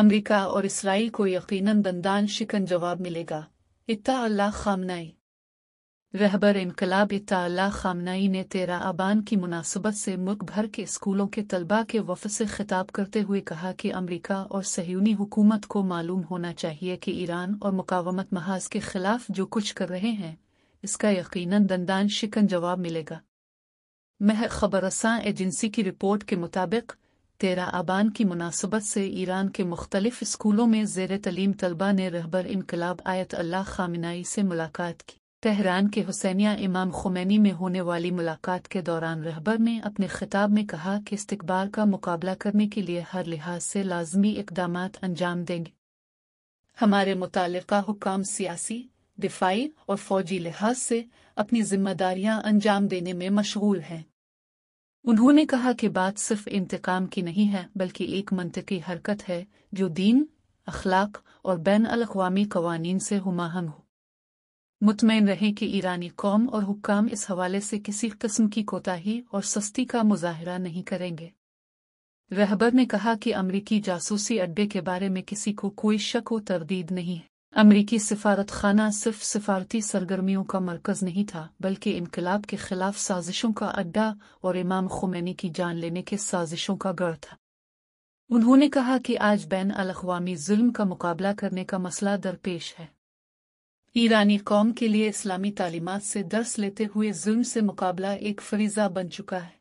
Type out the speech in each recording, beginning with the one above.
अमरीका और इसराइल को यकीन दंदान शिकन जवाब मिलेगा इता अल्लाह खामनाई रहबर इनकलाब इता अल्लाह खामनाई ने तेरा आबान की मुनासबत से मुल्क भर के स्कूलों के तलबा के वफ से खिताब करते हुए कहा कि अमरीका और सहयूनी हुकूमत को मालूम होना चाहिए कि ईरान और मुकावमत महाज के खिलाफ जो कुछ कर रहे हैं इसका यकीन दंदान शिकन जवाब मिलेगा मह खबरसा एजेंसी की रिपोर्ट के मुताबिक तेरह आबान की मुनासबत से ईरान के मुख्तलिफ स्कूलों में जेर तलीम तलबा ने रहबर इनकलाब आयत अल्लाह खामिनाई से मुलाकात की तेहरान के हुसैनिया इमाम खुमैनी में होने वाली मुलाकात के दौरान रहबर ने अपने खिताब में कहा कि इस्तबाल का मुकाबला करने के लिए हर लिहाज से लाजमी इकदाम अंजाम देंगे हमारे मुतल हुकाम सियासी दिफाई और फौजी लिहाज से अपनी जिम्मेदारियां अंजाम देने में मशगूल हैं उन्होंने कहा कि बात सिर्फ इंतकाम की नहीं है बल्कि एक मनतकी हरकत है जो दीन अखलाक और बैन अवी कवानीन से हमाहंग हो मुतमिन रहें कि ईरानी कौम और हुक्काम इस हवाले से किसी कस्म की कोताही और सस्ती का मुजाहरा नहीं करेंगे रहबर ने कहा कि अमरीकी जासूसी अड्डे के बारे में किसी को कोई शक व तरदीद नहीं है अमरीकी खाना सिर्फ सफारती सरगर्मियों का मरकज नहीं था बल्कि इनकलाब के खिलाफ साजिशों का अड्डा और इमाम खुमैनी की जान लेने के साजिशों का गढ़ था उन्होंने कहा कि आज बैन अलावामी जुल्म का मुकाबला करने का मसला दरपेश है ईरानी कौम के लिए इस्लामी तालीमत से दर्स लेते हुए जुल्म से मुकाबला एक फरीजा बन चुका है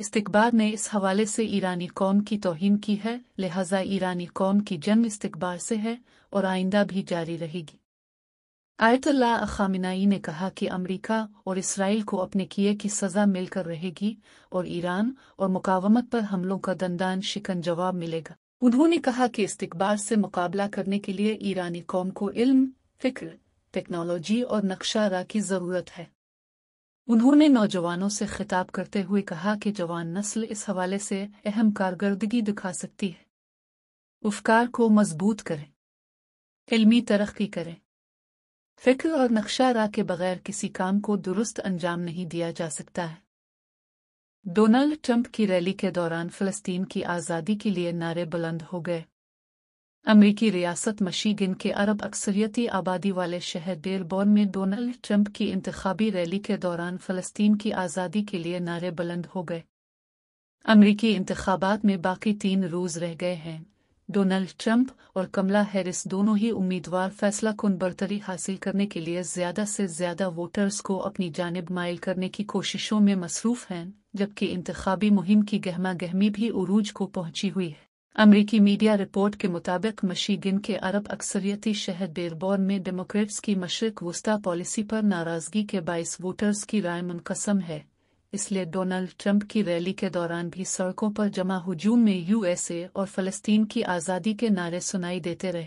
इस्तबार ने इस हवाले से ईरानी कौम की तोहन की है लिहाजा ईरानी कौम की जंग इस्तबार से है और आइंदा भी जारी रहेगी आयतल्ला खामिनाई ने कहा कि अमरीका और इसराइल को अपने किए की सज़ा मिलकर रहेगी और ईरान और मुकावमत पर हमलों का दंदान शिकन जवाब मिलेगा उन्होंने कहा कि इस्तबार से मुकाबला करने के लिए ईरानी कौम को इल्म फिक्र टेक्नोलॉजी और नक्शा रा की ज़रूरत है उन्होंने नौजवानों से खिताब करते हुए कहा कि जवान नस्ल इस हवाले से अहम कारकर्दगी दिखा सकती है उफकार को मजबूत करें इलमी तरक्की करें फिक्र और नक्शा रा के बगैर किसी काम को दुरुस्त अंजाम नहीं दिया जा सकता है डोनाल्ड ट्रंप की रैली के दौरान फलस्तीन की आज़ादी के लिए नारे बुलंद हो गए अमेरिकी रियासत मशीगिन के अरब अक्सरियती आबादी वाले शहर डेलबोर्न में डोनाल्ड ट्रंप की इंतबी रैली के दौरान फ़लस्तीन की आज़ादी के लिए नारे बुलंद हो गए अमरीकी इंतबात में बाकी तीन रोज़ रह गए हैं डोनाल्ड ट्रंप और कमला हैरिस दोनों ही उम्मीदवार फैसला कुन बरतरी हासिल करने के लिए ज्यादा से ज्यादा वोटर्स को अपनी जानब माइल करने की कोशिशों में मसरूफ हैं जबकि इंतबी मुहिम की गहमा गहमी भी उरूज को पहुंची हुई है अमरीकी मीडिया रिपोर्ट के मुताबिक मशीगिन के अरब अक्सरियती शहर बेरबोर में डेमोक्रेट्स की मशरक वस्ता पॉलिसी पर नाराजगी के बायस वोटर्स की राय मुनकसम है इसलिए डोनाल्ड ट्रंप की रैली के दौरान भी सड़कों पर जमा हजूम में यूएसए और फलस्तीन की आज़ादी के नारे सुनाई देते रहे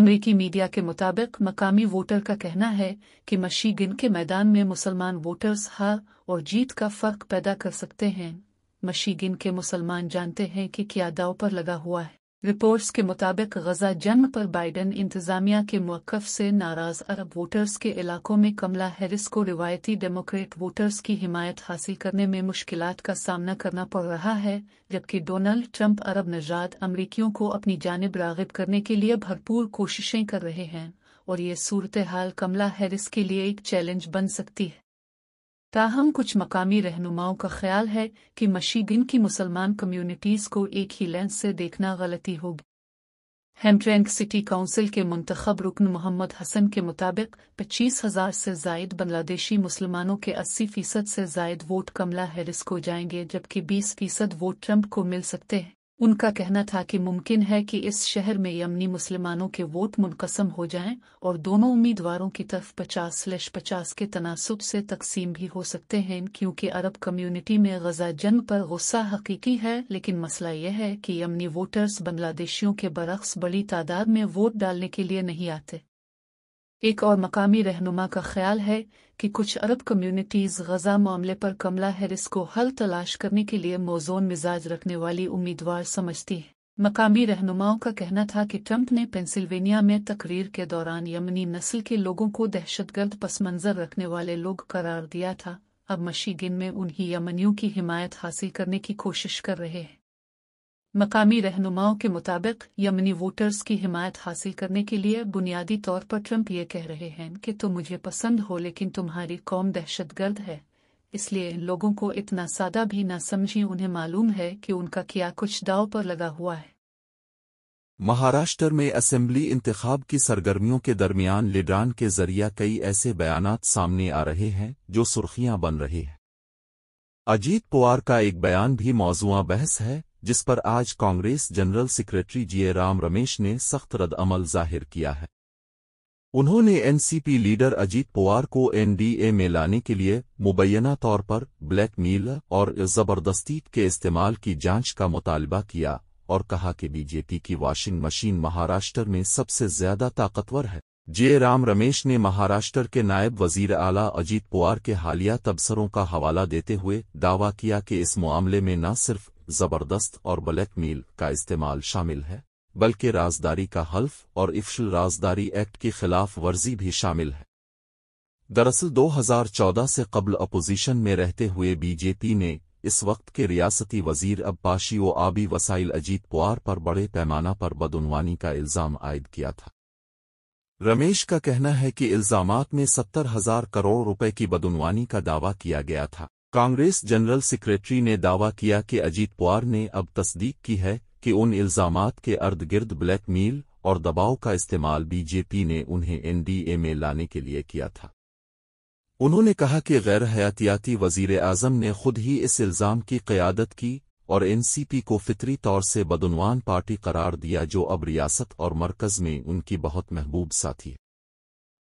अमरीकी मीडिया के मुताबिक मकामी वोटर का कहना है कि मशीगिन के मैदान में मुसलमान वोटर्स हार और जीत का फर्क पैदा कर सकते हैं मशीगिन के मुसलमान जानते हैं कि क्या दाव पर लगा हुआ है रिपोर्ट्स के मुताबिक गजा जन्म पर बाइडेन इंतजामिया के मौकफ से नाराज अरब वोटर्स के इलाकों में कमला हैरिस को रिवायती डेमोक्रेट वोटर्स की हिमायत हासिल करने में मुश्किल का सामना करना पड़ रहा है जबकि डोनाल्ड ट्रंप अरब नजाद अमरीकियों को अपनी जानब रागब करने के लिए भरपूर कोशिशें कर रहे हैं और ये सूरत हाल कमला हैरिस के लिए एक चैलेंज बन सकती है ताहम कुछ मकामी रहनुमाओं का ख्याल है कि मशीगिन की मुसलमान कम्युनिटीज़ को एक ही लेंस से देखना गलती होगी हेम्ट्रैंक सिटी काउंसिल के मंतखब रुकन मोहम्मद हसन के मुताबिक पच्चीस हजार से जायद बांग्लादेशी मुसलमानों के अस्सी फीसद से जायद वोट कमला हैरिस को जाएंगे जबकि बीस फीसद वोट ट्रंप को मिल सकते हैं उनका कहना था कि मुमकिन है कि इस शहर में यमनी मुसलमानों के वोट मुनकसम हो जाएं और दोनों उम्मीदवारों की तरफ पचास स्लैश पचास के तनासब से तकसीम भी हो सकते हैं क्योंकि अरब कम्युनिटी में गजा जंग पर गुस्सा हकीकी है लेकिन मसला यह है कि यमनी वोटर्स बांग्लादेशियों के बरक्स बड़ी तादाद में वोट डालने के लिए नहीं आते एक और मकामी रहनुमा का ख्याल है कि कुछ अरब कम्युनिटीज़ गजा मामले पर कमला हैरिस को हल तलाश करने के लिए मोजोन मिजाज रखने वाली उम्मीदवार समझती है मकामी रहनुमाओं का कहना था कि ट्रंप ने पेंसिल्वेनिया में तकरीर के दौरान यमनी नस्ल के लोगों को दहशतगर्द मंजर रखने वाले लोग करार दिया था अब मशीगिन में उन्हीं यमनियों की हिमायत हासिल करने की कोशिश कर रहे हैं मकामी रहनुमाओं के मुताबिक यमनी वोटर्स की हिमायत हासिल करने के लिए बुनियादी तौर पर ट्रंप ये कह रहे हैं कि तुम मुझे पसंद हो लेकिन तुम्हारी कौम दहशतगर्द है इसलिए इन लोगों को इतना सादा भी न समझी उन्हें मालूम है कि उनका क्या कुछ दाव पर लगा हुआ है महाराष्ट्र में असेंबली इंतखाब की सरगर्मियों के दरमियान लिडान के जरिया कई ऐसे बयान सामने आ रहे हैं जो सुर्खियां बन रही हैं अजीत पवार का एक बयान भी मौजुआ बहस है जिस पर आज Congress general secretary Jairam Ramesh ने सख्त रदअमल जाहिर किया है उन्होंने एनसीपी लीडर अजीत पवार को एनडीए में लाने के लिए मुबैना तौर पर ब्लैक मील और जबरदस्ती के इस्तेमाल की जांच का मुतालबा किया और कहा कि बीजेपी की वॉशिंग मशीन महाराष्ट्र में सबसे ज्यादा ताकतवर है जे राम रमेश ने महाराष्ट्र के नायब वजीर आला अजीत पवार के हालिया तबसरों का हवाला देते हुए दावा किया कि इस मामले में न सिर्फ जबरदस्त और ब्लैक मेल का इस्तेमाल शामिल है बल्कि राजदारी का हल्फ और इफ्शल राजदारी एक्ट की खिलाफ वर्जी भी शामिल है दरअसल 2014 से कबल अपोजिशन में रहते हुए बीजेपी ने इस वक्त के रियासती वजीर अब्बाशी व आबी वसाइल अजीत पवार पर बड़े पैमाना पर बदनवानी का इल्ज़ाम आयद किया था रमेश का कहना है कि इल्ज़ामात में सत्तर हजार करोड़ रुपए की बदनवानी का दावा किया गया था कांग्रेस जनरल सेक्रेटरी ने दावा किया कि अजीत पवार ने अब तस्दीक की है कि उन इल्जाम के अर्द गिर्द ब्लैकमेल और दबाव का इस्तेमाल बीजेपी ने उन्हें एनडीए में लाने के लिए किया था उन्होंने कहा कि गैर हयातियाती वजीर आजम ने खुद ही इस इल्ज़ाम की क़्यादत की और एनसीपी को फितरी तौर से बदनवान पार्टी करार दिया जो अब रियासत और मरकज़ में उनकी बहुत महबूब साथी है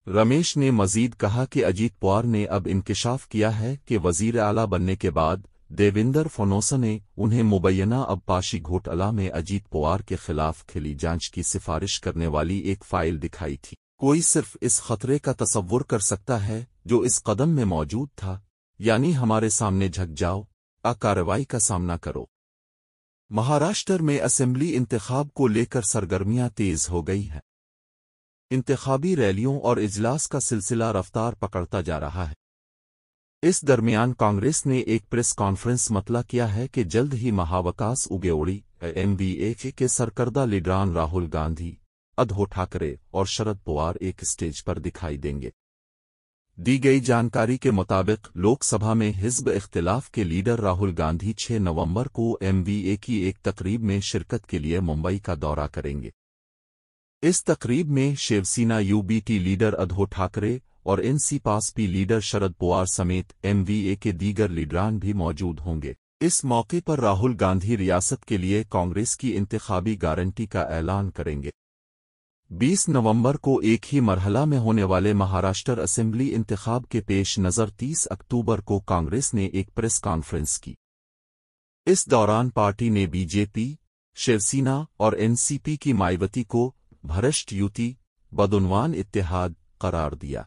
रमेश ने मजीद कहा कि अजीत पवार ने अब इंकशाफ किया है कि वजीर आला बनने के बाद देविंदर फनोसा ने उन्हें मुबैना अब्बाशी घोटाला में अजीत पवार के खिलाफ खिली जांच की सिफारिश करने वाली एक फाइल दिखाई थी कोई सिर्फ इस खतरे का तस्वुर कर सकता है जो इस कदम में मौजूद था यानी हमारे सामने झक जाओ आ कार्रवाई का सामना करो महाराष्ट्र में असेंबली इंतखाब को लेकर सरगर्मियां तेज हो गई हैं इंतबी रैलियों और इजलास का सिलसिला रफ्तार पकड़ता जा रहा है इस दरमियान कांग्रेस ने एक प्रेस कॉन्फ्रेंस मतला किया है कि जल्द ही महावकास उगेओड़ी एमबीए के सरकर्दा लीडरान राहुल गांधी अधो ठाकरे और शरद पवार एक स्टेज पर दिखाई देंगे दी गई जानकारी के मुताबिक लोकसभा में हिजब इख्तिलाफ के लीडर राहुल गांधी 6 नवंबर को एमबीए की एक तकरीब में शिरकत के लिए मुंबई का दौरा करेंगे इस तकरीब में शिवसेना यूबीटी लीडर अधो ठाकरे और पासपी लीडर शरद पवार समेत एमवीए के दीगर लीडरान भी मौजूद होंगे इस मौके पर राहुल गांधी रियासत के लिए कांग्रेस की इंतबी गारंटी का ऐलान करेंगे 20 नवंबर को एक ही मरहला में होने वाले महाराष्ट्र असेंबली इंतखाब के पेश नज़र 30 अक्टूबर को कांग्रेस ने एक प्रेस कॉन्फ्रेंस की इस दौरान पार्टी ने बीजेपी शिवसेना और एनसीपी की मायावती को भ्रष्ट युति बदनवान इतिहाद करार दिया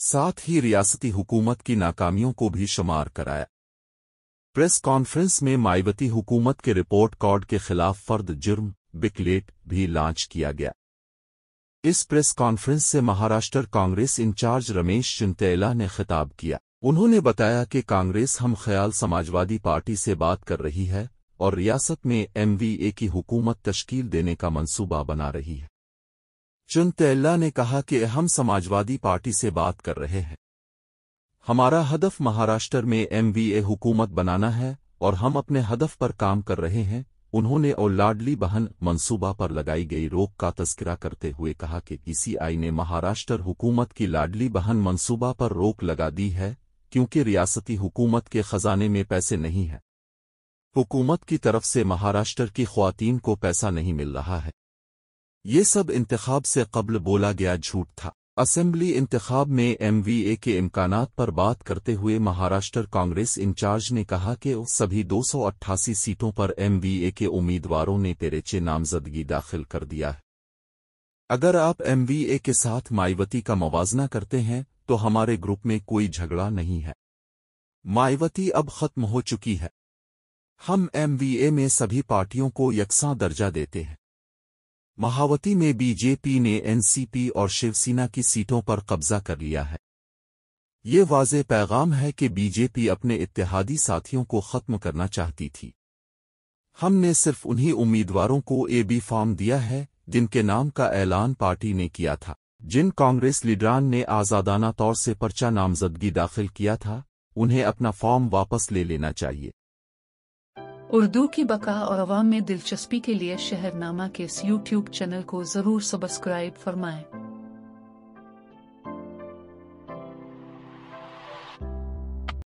साथ ही रियासती हुकूमत की नाकामियों को भी शुमार कराया प्रेस कॉन्फ्रेंस में मायावती हुकूमत के रिपोर्ट कार्ड के खिलाफ फर्द जुर्म बिकलेट भी लॉन्च किया गया इस प्रेस कॉन्फ्रेंस से महाराष्ट्र कांग्रेस इंचार्ज रमेश चिंतेला ने खिताब किया उन्होंने बताया कि कांग्रेस हम ख्याल समाजवादी पार्टी से बात कर रही है और रियासत में एमवीए की हुकूमत तश्कील देने का मंसूबा बना रही है चुनतेल्ला ने कहा कि हम समाजवादी पार्टी से बात कर रहे हैं हमारा हदफ महाराष्ट्र में एमवीए हुकूमत बनाना है और हम अपने हदफ पर काम कर रहे हैं उन्होंने और लाडली बहन मंसूबा पर लगाई गई रोक का तस्करा करते हुए कहा कि ईसीआई e ने महाराष्ट्र हुकूमत की लाडली बहन मंसूबा पर रोक लगा दी है क्योंकि रियासती हुकूमत के खजाने में पैसे नहीं हैं हुकूमत की तरफ से महाराष्ट्र की खुवान को पैसा नहीं मिल रहा है ये सब इंतखब से कबल बोला गया झूठ था असेंबली इंतखब में एमवीए के इम्कान पर बात करते हुए महाराष्ट्र कांग्रेस इंचार्ज ने कहा कि सभी 288 सीटों पर एमवीए के उम्मीदवारों ने पेरेचे नामजदगी दाखिल कर दिया है अगर आप एमवीए के साथ मायावती का मवाजना करते हैं तो हमारे ग्रुप में कोई झगड़ा नहीं है मायावती अब खत्म हो चुकी है हम एमवीए में सभी पार्टियों को यकसां दर्जा देते हैं महावती में बीजेपी ने एनसीपी और शिवसेना की सीटों पर कब्जा कर लिया है ये वाज पैगाम है कि बीजेपी अपने इत्तेहादी साथियों को खत्म करना चाहती थी हमने सिर्फ उन्हीं उम्मीदवारों को ए बी फॉर्म दिया है जिनके नाम का ऐलान पार्टी ने किया था जिन कांग्रेस लीडरान ने आज़ादाना तौर से पर्चा नामजदगी दाखिल किया था उन्हें अपना फॉर्म वापस ले लेना चाहिए उर्दू की बका और अवाम में दिलचस्पी के लिए शहरनामा के इस यूट्यूब चैनल को ज़रूर सब्सक्राइब फरमाएं।